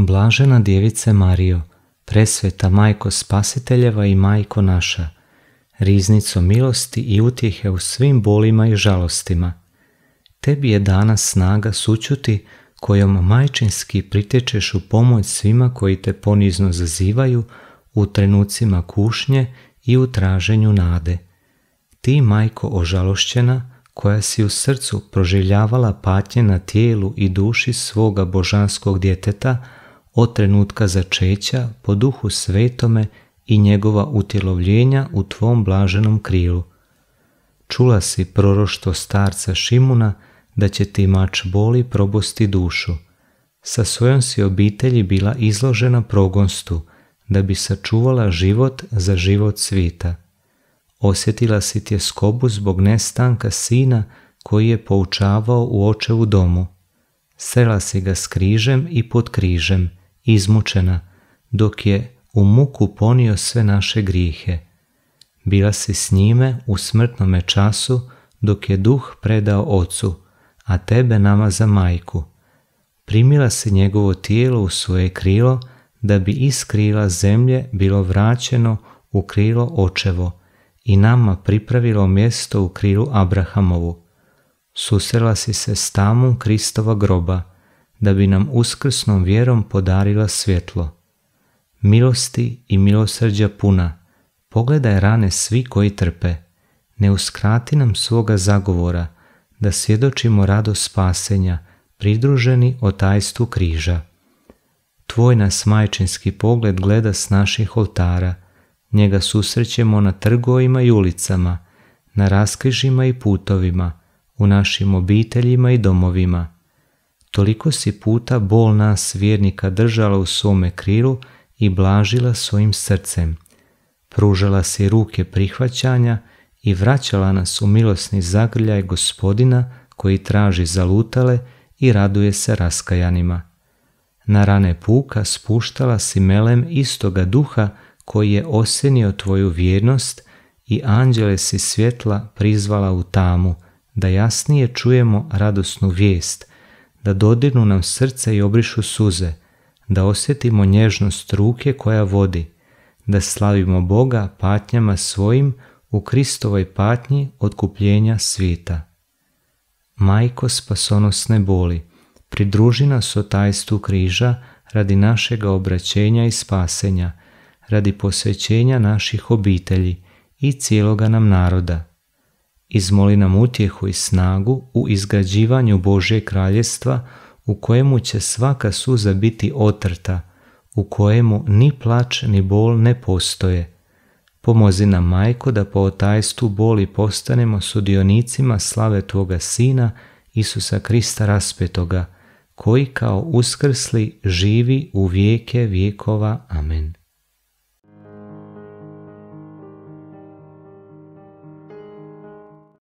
Blažena djevice Mario, presveta majko spasiteljeva i majko naša, riznico milosti i utjehe u svim bolima i žalostima. Tebi je dana snaga sućuti kojom majčinski pritečeš u pomoć svima koji te ponizno zazivaju u trenucima kušnje i u traženju nade. Ti, majko ožalošćena, koja si u srcu proživljavala patnje na tijelu i duši svoga božanskog djeteta, od trenutka začeća po duhu svetome i njegova utjelovljenja u tvom blaženom krilu. Čula si prorošto starca Šimuna da će ti mač boli probosti dušu. Sa svojom si obitelji bila izložena progonstu da bi sačuvala život za život svita. Osjetila si tjeskobu zbog nestanka sina koji je poučavao u očevu domu. Sela si ga s križem i pod križem, izmučena, dok je u muku ponio sve naše grijehe. Bila si s njime u smrtnome času dok je duh predao ocu, a tebe nama za majku. Primila se njegovo tijelo u svoje krilo, da bi iz krila zemlje bilo vraćeno u krilo očevo i nama pripravilo mjesto u krilu Abrahamovu. Susrela si se s tamom Kristova groba, da bi nam uskrsnom vjerom podarila svjetlo. Milosti i milosrđa puna, pogledaj rane svi koji trpe, ne uskrati nam svoga zagovora, da svjedočimo rado spasenja, pridruženi o tajstvu križa. Tvoj nas majčinski pogled gleda s naših oltara, njega susrećemo na trgovima i ulicama, na raskrižima i putovima, u našim obiteljima i domovima – Toliko si puta bol nas vjernika držala u svome kriru i blažila svojim srcem. Pružala si ruke prihvaćanja i vraćala nas u milosni zagrljaj gospodina koji traži zalutale i raduje se raskajanima. Na rane puka spuštala si melem istoga duha koji je osjenio tvoju vjernost i anđele si svjetla prizvala u tamu, da jasnije čujemo radosnu vijest – da dodirnu nam srce i obrišu suze, da osjetimo nježnost ruke koja vodi, da slavimo Boga patnjama svojim u Kristovoj patnji otkupljenja svita. Majko spasonosne boli, pridruži nas o križa radi našega obraćenja i spasenja, radi posvećenja naših obitelji i cijeloga nam naroda, Izmoli nam utjehu i snagu u izgrađivanju Božje kraljestva u kojemu će svaka suza biti otrta, u kojemu ni plač ni bol ne postoje. Pomozi nam, Majko, da po otajstvu boli postanemo sudionicima slave Tvoga Sina, Isusa Krista raspetoga, koji kao uskrsli živi u vijeke vijekova. Amen.